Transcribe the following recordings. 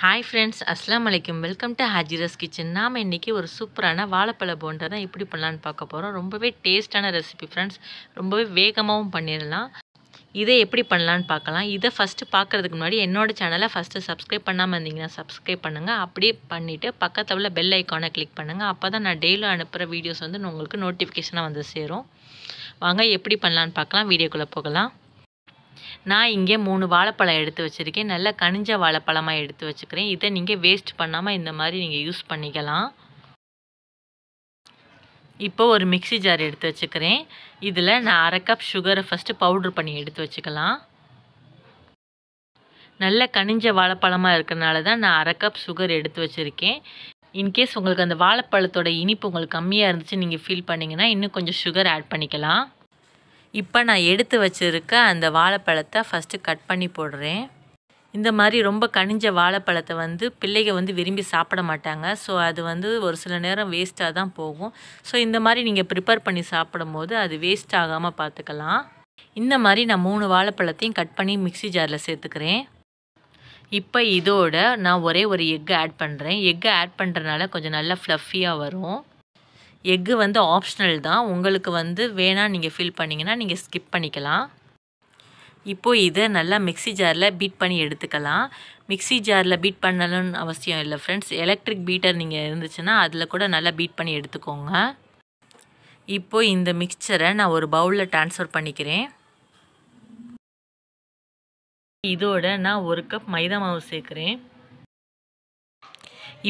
hi friends அஸ்லாம் வலைக்கம் welcome to ஹாஜிரஸ் kitchen நாம் இன்றைக்கி ஒரு சூப்பரான வாழைப்பழ போண்டை தான் எப்படி பண்ணலான்னு பார்க்க போகிறோம் ரொம்பவே டேஸ்டான ரெசிபி ஃப்ரெண்ட்ஸ் ரொம்பவே வேகமாகவும் பண்ணிடலாம் இதை எப்படி பண்ணலான்னு பார்க்கலாம் இதை ஃபஸ்ட்டு பார்க்குறதுக்கு முன்னாடி என்னோடய சேனலை ஃபஸ்ட்டு சப்ஸ்கிரைப் பண்ணாமல் இருந்தீங்கன்னா சப்ஸ்கிரைப் பண்ணுங்கள் அப்படியே பண்ணிவிட்டு பக்கத்தில் உள்ள பெல் ஐக்கானை கிளிக் பண்ணுங்கள் அப்போ தான் நான் டெய்லியும் அனுப்புகிற வீடியோஸ் வந்து உங்களுக்கு நோட்டிஃபிகேஷனாக வந்து சேரும் வாங்க எப்படி பண்ணலான்னு பார்க்கலாம் வீடியோக்குள்ளே போகலாம் நான் இங்கே மூணு வாழைப்பழம் எடுத்து வச்சுருக்கேன் நல்ல கனிஞ்ச வாழைப்பழமாக எடுத்து வச்சுக்கிறேன் இதை நீங்கள் வேஸ்ட் பண்ணாமல் இந்த மாதிரி நீங்கள் யூஸ் பண்ணிக்கலாம் இப்போ ஒரு மிக்சி ஜார் எடுத்து வச்சுக்கிறேன் இதில் நான் அரை கப் சுகரை ஃபஸ்ட்டு பவுட்ரு பண்ணி எடுத்து வச்சுக்கலாம் நல்ல கனிஞ்ச வாழைப்பழமாக இருக்கிறனால தான் நான் அரை கப் சுகர் எடுத்து வச்சுருக்கேன் இன்கேஸ் உங்களுக்கு அந்த வாழைப்பழத்தோட இனிப்பு உங்களுக்கு கம்மியாக இருந்துச்சு நீங்கள் ஃபீல் பண்ணிங்கன்னா இன்னும் கொஞ்சம் சுகர் ஆட் பண்ணிக்கலாம் இப்போ நான் எடுத்து வச்சுருக்க அந்த வாழைப்பழத்தை ஃபஸ்ட்டு கட் பண்ணி போடுறேன் இந்த மாதிரி ரொம்ப கனிஞ்ச வாழைப்பழத்தை வந்து பிள்ளைங்க வந்து விரும்பி சாப்பிட மாட்டாங்க ஸோ அது வந்து ஒரு சில நேரம் வேஸ்ட்டாக தான் போகும் ஸோ இந்த மாதிரி நீங்கள் ப்ரிப்பேர் பண்ணி சாப்பிடும்போது அது வேஸ்ட் ஆகாமல் பார்த்துக்கலாம் இந்த மாதிரி நான் மூணு வாழைப்பழத்தையும் கட் பண்ணி மிக்சி ஜாரில் சேர்த்துக்கிறேன் இப்போ இதோட நான் ஒரே ஒரு எக்கு ஆட் பண்ணுறேன் எக்கு ஆட் பண்ணுறதுனால கொஞ்சம் நல்லா ஃப்ளஃபியாக வரும் எக்கு வந்து ஆப்ஷனல் தான் உங்களுக்கு வந்து வேணால் நீங்கள் ஃபீல் பண்ணிங்கன்னா நீங்கள் ஸ்கிப் பண்ணிக்கலாம் இப்போது இதை நல்லா மிக்சி ஜாரில் பீட் பண்ணி எடுத்துக்கலாம் மிக்சி ஜாரில் பீட் பண்ணணும்னு அவசியம் இல்லை ஃப்ரெண்ட்ஸ் எலக்ட்ரிக் பீட்டர் நீங்கள் இருந்துச்சுன்னா அதில் கூட நல்லா பீட் பண்ணி எடுத்துக்கோங்க இப்போது இந்த மிக்சரை நான் ஒரு பவுலில் ட்ரான்ஸ்ஃபர் பண்ணிக்கிறேன் இதோட நான் ஒரு கப் மைதா மாவு சேர்க்குறேன்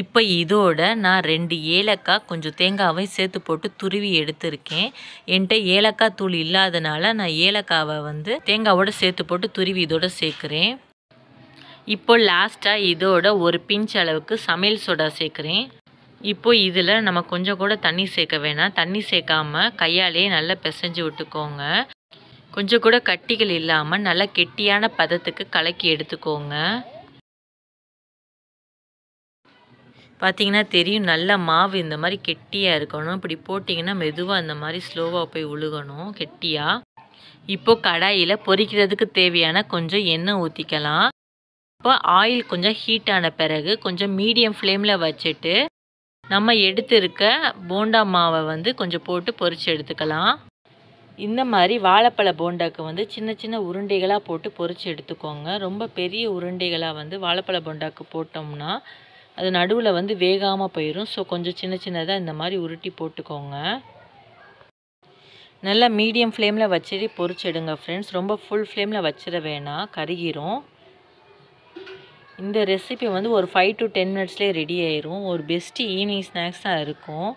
இப்போ இதோட நான் ரெண்டு ஏலக்காய் கொஞ்சம் தேங்காவை சேர்த்து போட்டு துருவி எடுத்திருக்கேன் என்கிட்ட ஏலக்காய் தூள் இல்லாதனால நான் ஏலக்காவை வந்து தேங்காவோட சேர்த்து போட்டு துருவி இதோட சேர்க்குறேன் இப்போ லாஸ்ட்டாக இதோட ஒரு பிஞ்ச் அளவுக்கு சமையல் சோடா சேர்க்குறேன் இப்போ இதில் நம்ம கொஞ்சம் கூட தண்ணி சேர்க்க வேணாம் தண்ணி சேர்க்காம கையாலேயே நல்லா பிசைஞ்சு விட்டுக்கோங்க கொஞ்சம் கூட கட்டிகள் இல்லாமல் நல்லா கெட்டியான பதத்துக்கு கலக்கி எடுத்துக்கோங்க பார்த்தீங்கன்னா தெரியும் நல்லா மாவு இந்த மாதிரி கெட்டியாக இருக்கணும் இப்படி போட்டிங்கன்னா மெதுவாக இந்த மாதிரி ஸ்லோவாக போய் உழுகணும் கெட்டியாக இப்போது கடாயில் பொரிக்கிறதுக்கு தேவையான கொஞ்சம் எண்ணெய் ஊற்றிக்கலாம் இப்போ ஆயில் கொஞ்சம் ஹீட் ஆன பிறகு கொஞ்சம் மீடியம் ஃப்ளேமில் வச்சுட்டு நம்ம எடுத்துருக்க போண்டா மாவை வந்து கொஞ்சம் போட்டு பொரித்து எடுத்துக்கலாம் இந்த மாதிரி வாழைப்பழ போண்டாக்கு வந்து சின்ன சின்ன உருண்டைகளாக போட்டு பொரித்து எடுத்துக்கோங்க ரொம்ப பெரிய உருண்டைகளாக வந்து வாழைப்பழ போண்டாக்கு போட்டோம்னா அது நடுவில் வந்து வேகாமல் போயிடும் ஸோ கொஞ்சம் சின்ன சின்னதாக இந்த மாதிரி உருட்டி போட்டுக்கோங்க நல்லா மீடியம் ஃப்ளேமில் வச்சிட்டு பொறிச்சிடுங்க ஃப்ரெண்ட்ஸ் ரொம்ப ஃபுல் ஃப்ளேமில் வச்சிட வேணாம் கருகிரும் இந்த ரெசிபி வந்து ஒரு ஃபைவ் டு டென் மினிட்ஸ்லேயே ரெடி ஆயிரும் ஒரு பெஸ்ட்டு ஈவினிங் ஸ்நாக்ஸாக இருக்கும்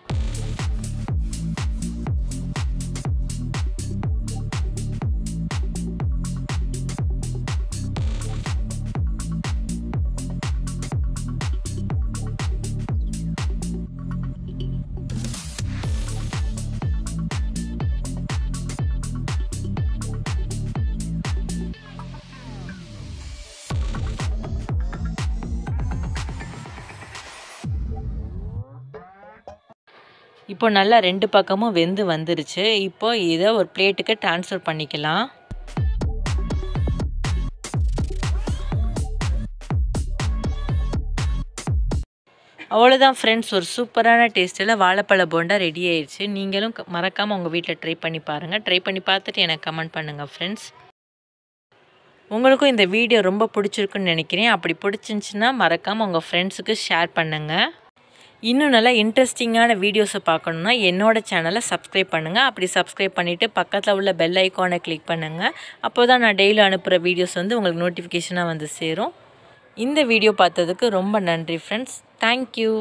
இப்போ நல்லா ரெண்டு பக்கமும் வெந்து வந்துருச்சு இப்போ இதை ஒரு பிளேட்டுக்கு டிரான்ஸ்ஃபர் பண்ணிக்கலாம் அவ்வளோதான் ஃப்ரெண்ட்ஸ் ஒரு சூப்பரான டேஸ்ட்டில் வாழைப்பழ போண்டா ரெடி ஆயிடுச்சு நீங்களும் மறக்காமல் உங்கள் வீட்டில் ட்ரை பண்ணி பாருங்கள் ட்ரை பண்ணி பார்த்துட்டு எனக்கு கமெண்ட் பண்ணுங்கள் ஃப்ரெண்ட்ஸ் உங்களுக்கும் இந்த வீடியோ ரொம்ப பிடிச்சிருக்குன்னு நினைக்கிறேன் அப்படி பிடிச்சிருந்துச்சின்னா மறக்காமல் உங்கள் ஃப்ரெண்ட்ஸுக்கு ஷேர் பண்ணுங்கள் இன்னும் நல்லா இன்ட்ரெஸ்டிங்கான வீடியோஸை பார்க்கணுன்னா என்னோடய சேனலை சப்ஸ்கிரைப் பண்ணுங்கள் அப்படி சப்ஸ்கிரைப் பண்ணிவிட்டு பக்கத்தில் உள்ள பெல் ஐக்கானை கிளிக் பண்ணுங்கள் அப்போ தான் நான் டெய்லி அனுப்புகிற வீடியோஸ் வந்து உங்களுக்கு நோட்டிஃபிகேஷனாக வந்து சேரும் இந்த வீடியோ பார்த்ததுக்கு ரொம்ப நன்றி ஃப்ரெண்ட்ஸ் தேங்க்யூ